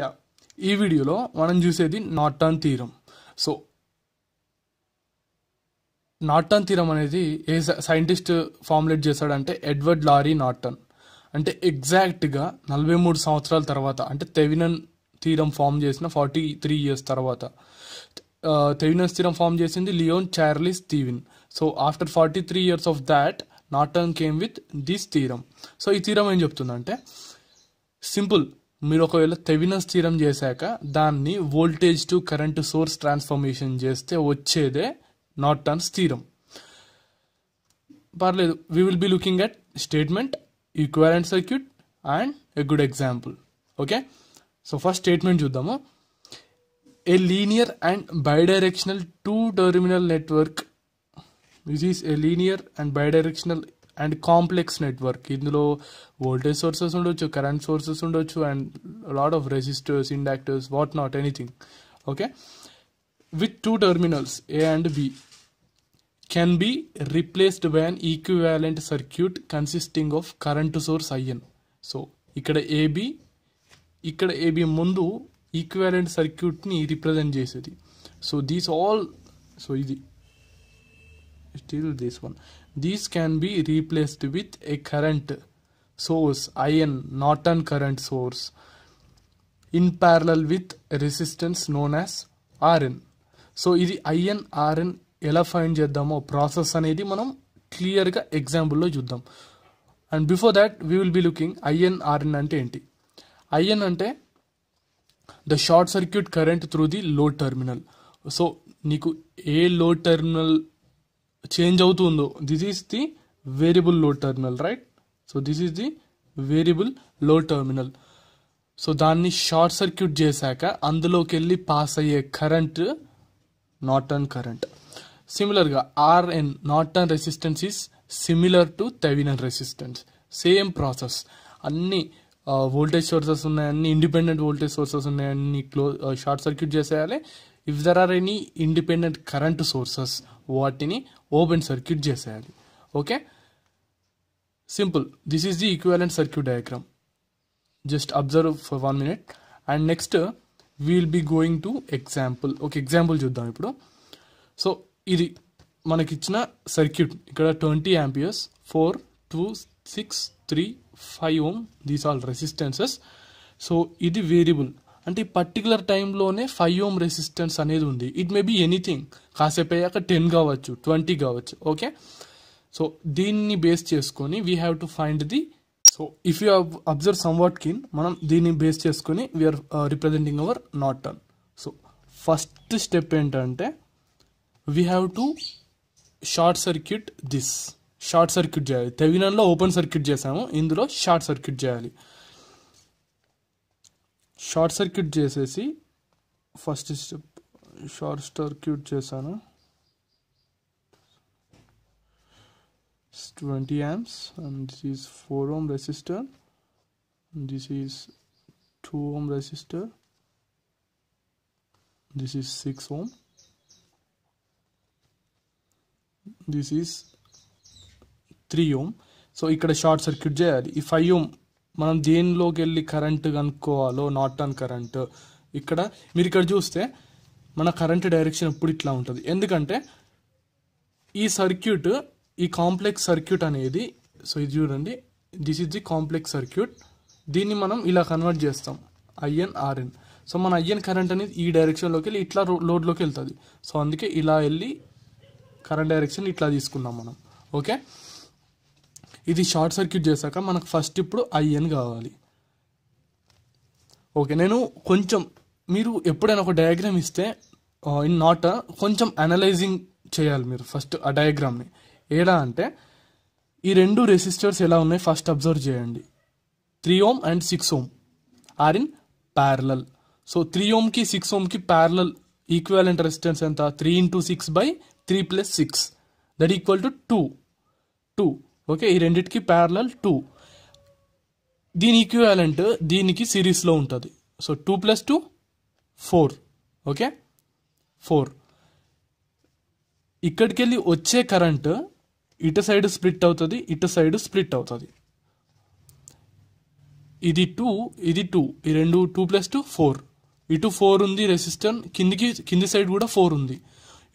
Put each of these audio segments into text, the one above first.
yeah ఈ వీడియోలో మనం చూసేది నార్టన్ తీరం సో నార్టన్ తీరం అనేది ఏ సైంటిస్ట్ ఫార్ములేట్ చేశాడంటే ఎడ్వర్డ్ లారీ నార్టన్ అంటే ఎగ్జాక్ట్గా నలభై మూడు సంవత్సరాల తర్వాత అంటే తెవినన్ తీరం ఫామ్ చేసిన ఫార్టీ త్రీ ఇయర్స్ తర్వాత తెవినన్ తీరం ఫామ్ చేసింది Leon Charles Thevenin so after forty three years of that Norton came with this theorem so ఈ తీరం ఏం చెప్తుందంటే సింపుల్ మీరు ఒకవేళ తెవినస్ స్థిరం చేశాక దాన్ని voltage to current source transformation చేస్తే వచ్చేదే నార్టన్ స్థిరం పర్లేదు we will be looking at statement and circuit and a good example okay so first statement చూద్దాము a linear and bidirectional two terminal network which is a linear and bidirectional and complex network ఇందులో voltage sources ఉండొచ్చు current sources ఉండొచ్చు and lot of resistors inductors what not anything okay with two terminals A and B can be replaced by an equivalent circuit consisting of current source IN so ఇక్కడ AB ఇక్కడ AB ముందు equivalent సర్క్యూట్ని represent చేసేది so these all so ఇది still this one these can be replaced with a current source IN not an current source parallel with resistance known known RN so ఇది IN RN ఎలా find చేద్దామో process అనేది మనం క్లియర్గా ఎగ్జాంపుల్లో చూద్దాం and before that we will be looking IN RN అంటే ఏంటి ఐఎన్ అంటే the short circuit current through the load terminal so నీకు ఏ లోడ్ టెర్మినల్ చేంజ్ అవుతుందో this is the variable load terminal right so this is the variable load terminal so దాన్ని short circuit చేశాక అందులోకి వెళ్ళి పాస్ అయ్యే current Norton current సిమిలర్గా RN Norton resistance is similar to Thevenin resistance same process అన్ని voltage uh, sources ఉన్నాయి అన్ని independent voltage sources ఉన్నాయి అన్ని క్లో షార్ట్ సర్క్యూట్ చేసేయాలి if there are any independent current sources వాటిని ఓపెన్ సర్క్యూట్ చేసేయాలి okay simple this is the equivalent circuit diagram just observe for one minute and next we'll be going to example ఒక example చూద్దాం ఇప్పుడు so ఇది మనకిచ్చిన circuit ఇక్కడ twenty amperes four two six three five ohm these all resistances so ఇది variable అంటే ఈ particular టైంలోనే ఫైవ్ ఓమ్ రెసిస్టెన్స్ అనేది ఉంది ఇట్ మే బి ఎనీథింగ్ కాసేపు అయ్యాక టెన్ కావచ్చు ట్వంటీ కావచ్చు ఓకే సో దీన్ని బేస్ చేసుకొని we have to find the so if you observe some what kin మనం దీన్ని బేస్ చేసుకొని we are representing our Norton so first step ఏంటంటే we have to short circuit this short circuit చేయాలి తెవినన్లో open circuit చేసాము ఇందులో short circuit చేయాలి short circuit JSC first step short circuit JSON 20 amps and this is 4 ohm resistor this is 2 ohm resistor this is 6 ohm this is 3 ohm so ikkada short circuit If I ohm మనం దేనిలోకి వెళ్ళి current కనుక్కోవాలో Norton current ఇక్కడ మీరు ఇక్కడ చూస్తే మన current direction ఎప్పుడు ఇట్లా ఉంటుంది ఎందుకంటే ఈ సర్క్యూట్ ఈ కాంప్లెక్స్ సర్క్యూట్ అనేది సో ఇది చూడండి this is the complex circuit దీన్ని మనం ఇలా కన్వర్ట్ చేస్తాం ఐఎన్ ఆర్ఎన్ సో మన ఐఎన్ కరెంట్ అనేది ఈ డైరెక్షన్లోకి వెళ్ళి ఇట్లా లోడ్లోకి వెళ్తుంది సో అందుకే ఇలా వెళ్ళి కరెంట్ డైరెక్షన్ ఇట్లా తీసుకున్నాం మనం ఓకే ఇది షార్ట్ సర్క్యూట్ చేశాక మనకు ఫస్ట్ ఇప్పుడు ఐఎన్ కావాలి ఓకే నేను కొంచెం మీరు ఎప్పుడైనా ఒక డయాగ్రామ్ ఇస్తే ఇన్ నాట్ కొంచెం అనలైజింగ్ చేయాలి మీరు ఫస్ట్ ఆ డయాగ్రామ్ని ఏడా అంటే ఈ రెండు రెసిస్టర్స్ ఎలా ఉన్నాయి ఫస్ట్ అబ్జర్వ్ చేయండి three ohm and six ohm are in parallel so three ఓమ్కి సిక్స్ ఓమ్కి ప్యారలల్ ఈక్వాలెంట్ రెసిస్టెన్స్ ఎంత three into six by three plus six that equal to two two okay ఈ రెండిటికి ప్యారలల్ టూ దీని equivalent దీనికి సిరీస్లో ఉంటుంది so two plus two four okay four ఇక్కడికి వెళ్ళి వచ్చే కరెంట్ ఇటు సైడ్ స్ప్లిట్ అవుతుంది ఇటు సైడ్ స్ప్లిట్ అవుతుంది ఇది టూ ఇది టూ ఈ రెండు టూ ప్లస్ టూ ఫోర్ ఇటు ఫోర్ ఉంది రెసిస్టెన్స్ కిందికి కింది సైడ్ కూడా ఫోర్ ఉంది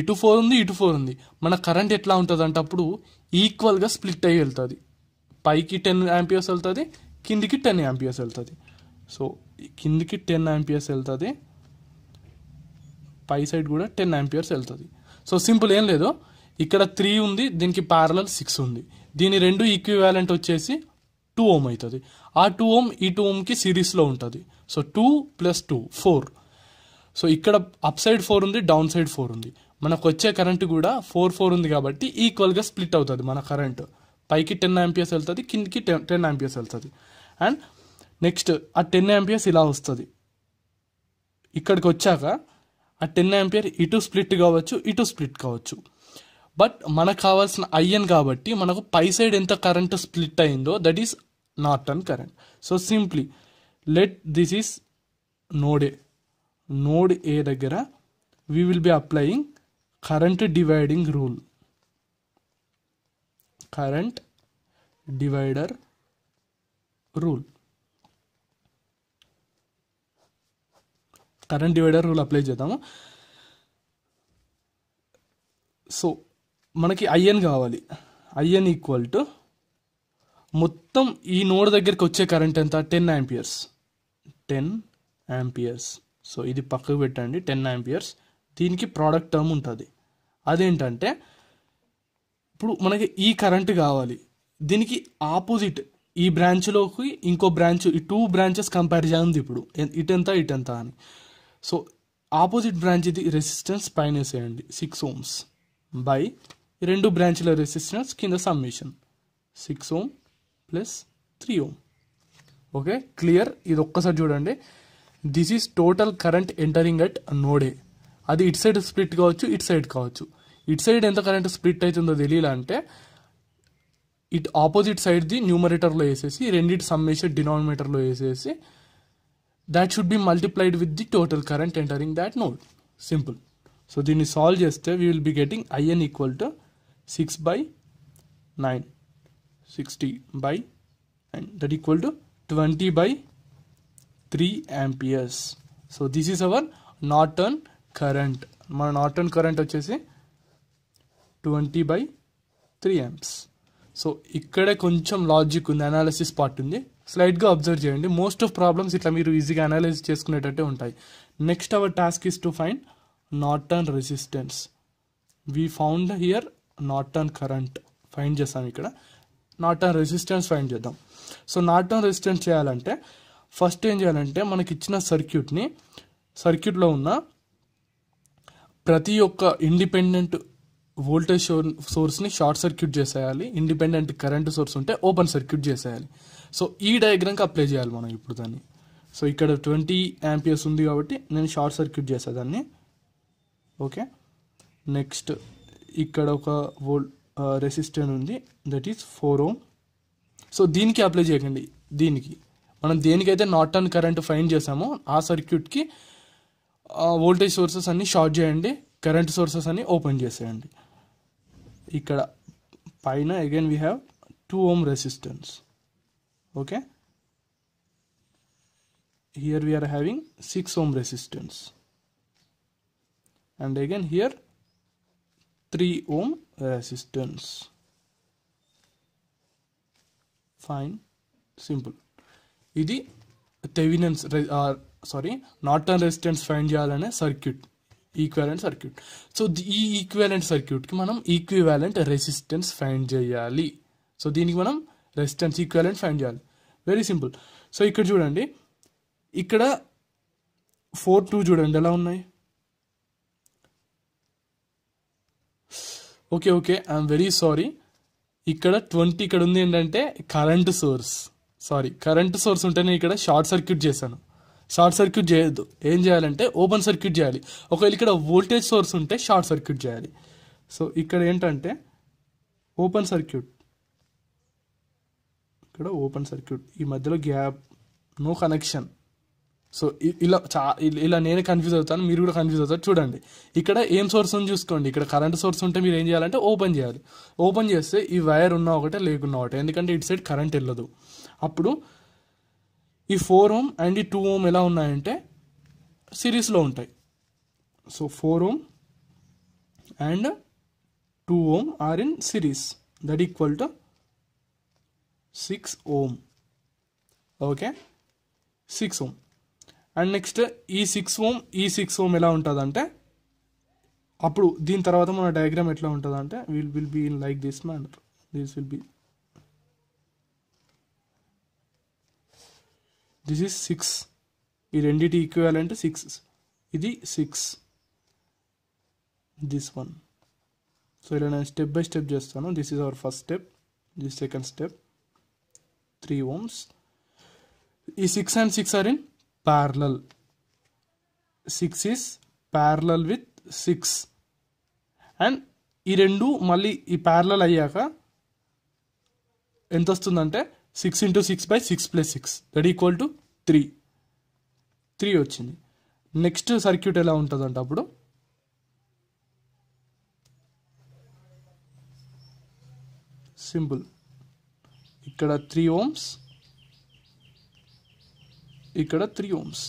ఇటు ఫోర్ ఉంది ఇటు ఫోర్ ఉంది మన కరెంట్ ఎట్లా ఉంటుంది అంటే అప్పుడు ఈక్వల్గా స్ప్లిట్ అయ్యి వెళ్తుంది పైకి టెన్ యాంపియర్స్ వెళ్తుంది కిందికి టెన్ యాంపియర్స్ వెళ్తుంది సో కిందికి టెన్ యాంపియర్స్ వెళ్తుంది పై సైడ్ కూడా టెన్ యాంపియర్స్ వెళ్తుంది సో సింపుల్ ఏం లేదు ఇక్కడ త్రీ ఉంది దీనికి ప్యారలల్ సిక్స్ ఉంది దీని రెండు ఈక్వివాలెంట్ వచ్చేసి టూ ఓమ్ అవుతుంది ఆ టూ ఓమ్ ఈ టూ ఓమ్కి సిరీస్లో ఉంటుంది so two plus two four so ఇక్కడ అప్ సైడ్ ఫోర్ ఉంది డౌన్ సైడ్ ఫోర్ ఉంది మనకు వచ్చే కరెంట్ కూడా ఫోర్ ఫోర్ ఉంది కాబట్టి ఈక్వల్గా స్ప్లిట్ అవుతుంది మన కరెంట్ పైకి టెన్ ఆంపియర్స్ వెళ్తుంది కిందికి టెన్ టెన్ ఆంపియర్స్ వెళ్తుంది అండ్ నెక్స్ట్ ఆ టెన్ ఆంపియర్స్ ఇలా వస్తుంది ఇక్కడికి వచ్చాక ఆ టెన్ ఆంపియర్ ఇటు స్ప్లిట్ కావచ్చు ఇటు స్ప్లిట్ కావచ్చు బట్ మనకు కావాల్సిన ఐఎన్ కాబట్టి మనకు పై సైడ్ ఎంత కరెంట్ స్ప్లిట్ అయిందో that is not an current so simply let this is node A node A దగ్గర we will be applying current dividing rule current divider rule current divider rule apply చేద్దాము so మనకి IN కావాలి IN equal to మొత్తం ఈ node దగ్గరికి వచ్చే current ఎంత ten amperes ten amperes so ఇది పక్కకు పెట్టండి టెన్ యాంపియర్స్ దీనికి ప్రోడక్ట్ టర్మ్ ఉంటుంది అదేంటంటే ఇప్పుడు మనకి ఈ కరెంట్ కావాలి దీనికి ఆపోజిట్ ఈ బ్రాంచ్లోకి ఇంకో బ్రాంచ్ ఈ టూ బ్రాంచెస్ కంపేర్ ఉంది ఇప్పుడు ఇటెంత ఇటెంత అని సో ఆపోజిట్ బ్రాంచ్ ఇది రెసిస్టెన్స్ పైన వేసేయండి సిక్స్ ఓమ్స్ బై రెండు బ్రాంచ్ల రెసిస్టెన్స్ కింద summation six ohm plus three ohm okay clear ఇది ఒక్కసారి చూడండి this is total current entering at నోడే అది ఇట్ సైడ్ స్ప్లిట్ కావచ్చు ఇట్ సైడ్ కావచ్చు ఇటు సైడ్ ఎంత కరెంట్ స్ప్లిట్ అవుతుందో తెలియాల అంటే ఇటు ఆపోజిట్ సైడ్ది న్యూమరేటర్లో వేసేసి రెండిటి సమ్ వేసి డినామినేటర్లో వేసేసి that should be multiplied with the total current entering that node simple so దీన్ని సాల్వ్ చేస్తే we will be getting IN equal to six by nine sixty by and that equal to twenty by three amperes so this is our Norton current మన Norton current వచ్చేసి twenty by three amps so ఇక్కడే కొంచెం logic ఉంది analysis part ఉంది స్లైడ్గా observe చేయండి most of problems ఇట్లా మీరు ఈజీగా అనాలిసిస్ చేసుకునేటట్టే ఉంటాయి next our task is to find Norton resistance we found here Norton current find చేస్తాం ఇక్కడ నార్టన్ రెసిస్టెన్స్ ఫైండ్ చేద్దాం సో నార్టన్ రెసిస్టెన్స్ చేయాలంటే ఫస్ట్ ఏం చేయాలంటే మనకి ఇచ్చిన సర్క్యూట్ని సర్క్యూట్లో ఉన్న ప్రతి ఒక్క ఇండిపెండెంట్ వోల్టేజ్ సోర్స్ని షార్ట్ సర్క్యూట్ చేసేయాలి ఇండిపెండెంట్ కరెంట్ సోర్స్ ఉంటే ఓపెన్ సర్క్యూట్ చేసేయాలి సో ఈ డయాగ్రామ్కి అప్లై చేయాలి మనం ఇప్పుడు దాన్ని సో ఇక్కడ ట్వంటీ యాంపియర్స్ ఉంది కాబట్టి నేను షార్ట్ సర్క్యూట్ చేసేదాన్ని ఓకే నెక్స్ట్ ఇక్కడ ఒక వోల్ రెసిస్టెంట్ ఉంది that is four ohm so దీనికి అప్లై చేయకండి దీనికి మనం దేనికైతే నార్టన్ కరెంట్ ఫైన్ చేసామో ఆ సర్క్యూట్కి వోల్టేజ్ సోర్సెస్ అన్నీ షార్ట్ చేయండి కరెంట్ సోర్సెస్ అన్నీ ఓపెన్ చేసేయండి ఇక్కడ పైన again we have two ohm resistance okay here we are having 6 ohm resistance and again here 3 ohm resistance fine simple ఇది Thevenin's sorry Norton resistance find చేయాలనే circuit equivalent circuit so ఈ equivalent సర్క్యూట్కి మనం equivalent resistance find చేయాలి so దీనికి మనం resistance equivalent find చేయాలి very simple so ఇక్కడ చూడండి ఇక్కడ ఫోర్ టూ చూడండి ఎలా ఉన్నాయి okay okay I'm very sorry ఇక్కడ ట్వంటీ ఇక్కడ ఉంది ఏంటంటే current source sorry current source ఉంటేనే ఇక్కడ షార్ట్ సర్క్యూట్ చేశాను షార్ట్ సర్క్యూట్ చేయొద్దు ఏం చేయాలంటే ఓపెన్ సర్క్యూట్ చేయాలి ఒకవేళ ఇక్కడ వోల్టేజ్ సోర్స్ ఉంటే షార్ట్ సర్క్యూట్ చేయాలి సో ఇక్కడ ఏంటంటే ఓపెన్ సర్క్యూట్ ఇక్కడ ఓపెన్ సర్క్యూట్ ఈ మధ్యలో గ్యాప్ నో కనెక్షన్ సో ఇలా చా ఇలా నేనే కన్ఫ్యూజ్ అవుతాను మీరు కూడా కన్ఫ్యూజ్ అవుతారు చూడండి ఇక్కడ ఏం సోర్స్ ఉంది చూసుకోండి ఇక్కడ కరెంట్ సోర్స్ ఉంటే మీరు ఏం చేయాలంటే ఓపెన్ చేయాలి ఓపెన్ చేస్తే ఈ వైర్ ఉన్న ఒకటే లేకున్నా ఒకటే ఎందుకంటే ఇటు సైడ్ కరెంట్ వెళ్ళదు అప్పుడు ఈ ఫోర్ ఓమ్ అండ్ ఈ టూ ఓమ్ ఎలా ఉన్నాయంటే సిరీస్లో ఉంటాయి so four ohm and two ohm are in series that equal to six ohm okay six ohm and next ఈ సిక్స్ ఓమ్ ఈ సిక్స్ ఓమ్ ఎలా ఉంటుందంటే అప్పుడు దీని తర్వాత మన డయాగ్రామ్ ఎట్లా ఉంటుందంటే will will be in like this man this will be this is six ఈ రెండింటి ఈక్వాలెంట్ సిక్స్ ఇది సిక్స్ దిస్ వన్ సో ఇలా నేను స్టెప్ బై స్టెప్ చేస్తాను this is our first step this second step three ohms ఈ six and six are in parallel six is parallel with six and ఈ రెండు మళ్ళీ ఈ parallel అయ్యాక ఎంత వస్తుందంటే six into six by six plus six that equal to three three వచ్చింది next circuit ఎలా ఉంటుందంట అప్పుడు సింపుల్ ఇక్కడ త్రీ ఓమ్స్ ఇక్కడ three ohms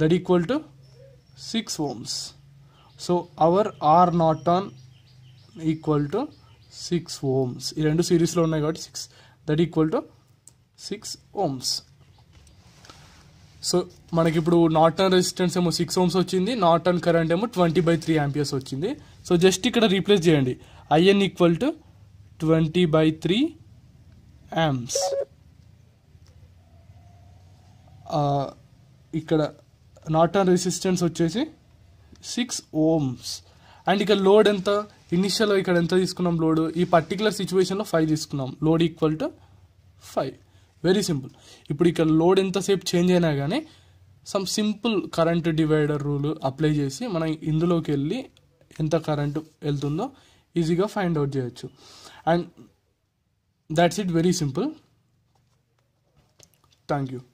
that equal to six ohms so our are not Norton equal to six ohms ఈ రెండు సిరీస్లో ఉన్నాయి కాబట్టి six that equal to six ohms so మనకి ఇప్పుడు నార్టన్ రెసిస్టెన్స్ ఏమో సిక్స్ ఓమ్స్ వచ్చింది నార్టన్ కరెంట్ ఏమో ట్వంటీ బై త్రీ యాంపియర్స్ వచ్చింది సో జస్ట్ ఇక్కడ రీప్లేస్ చేయండి I N equal to twenty by three amps ఇక్కడ నార్టన్ రెసిస్టెన్స్ వచ్చేసి సిక్స్ ఓమ్స్ అండ్ ఇక్కడ లోడ్ ఎంత ఇనిషియల్ ఇక్కడ ఎంత తీసుకున్నాం లోడ్ ఈ పర్టికులర్ సిచ్యువేషన్లో ఫైవ్ తీసుకున్నాం load equal to five very simple ఇప్పుడు ఇక్కడ లోడ్ ఎంతసేపు చేంజ్ అయినా కానీ some simple current divider rule apply చేసి మనం ఇందులోకి వెళ్ళి ఎంత కరెంట్ వెళ్తుందో ఈజీగా ఫైండ్ అవుట్ చేయొచ్చు and that's it very simple thank you